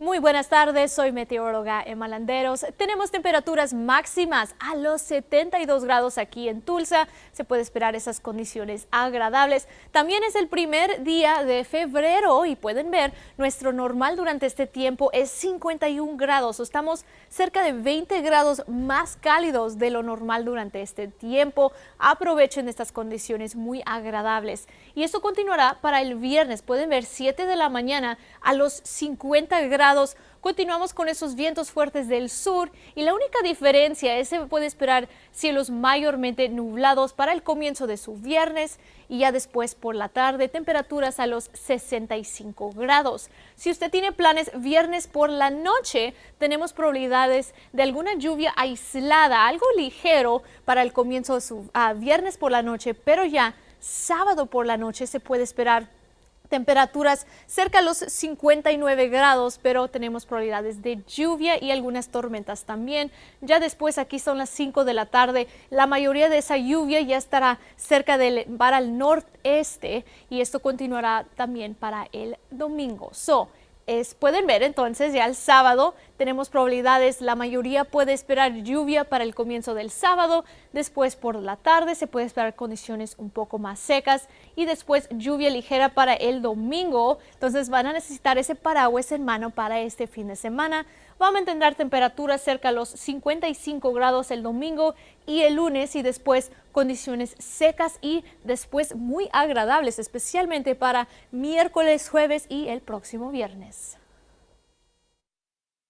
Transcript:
Muy buenas tardes, soy meteoróloga Emma Landeros. Tenemos temperaturas máximas a los 72 grados aquí en Tulsa. Se puede esperar esas condiciones agradables. También es el primer día de febrero y pueden ver, nuestro normal durante este tiempo es 51 grados. Estamos cerca de 20 grados más cálidos de lo normal durante este tiempo. Aprovechen estas condiciones muy agradables. Y esto continuará para el viernes. Pueden ver 7 de la mañana a los 50 grados Continuamos con esos vientos fuertes del sur y la única diferencia es que se puede esperar cielos mayormente nublados para el comienzo de su viernes y ya después por la tarde temperaturas a los 65 grados. Si usted tiene planes viernes por la noche, tenemos probabilidades de alguna lluvia aislada, algo ligero para el comienzo de su ah, viernes por la noche, pero ya sábado por la noche se puede esperar temperaturas cerca a los 59 grados, pero tenemos probabilidades de lluvia y algunas tormentas también. Ya después aquí son las 5 de la tarde, la mayoría de esa lluvia ya estará cerca del bar al noreste y esto continuará también para el domingo. So, es, pueden ver entonces ya el sábado tenemos probabilidades, la mayoría puede esperar lluvia para el comienzo del sábado, después por la tarde se puede esperar condiciones un poco más secas y después lluvia ligera para el domingo. Entonces van a necesitar ese paraguas en mano para este fin de semana. Vamos a mantener temperaturas cerca a los 55 grados el domingo y el lunes y después condiciones secas y después muy agradables, especialmente para miércoles, jueves y el próximo viernes.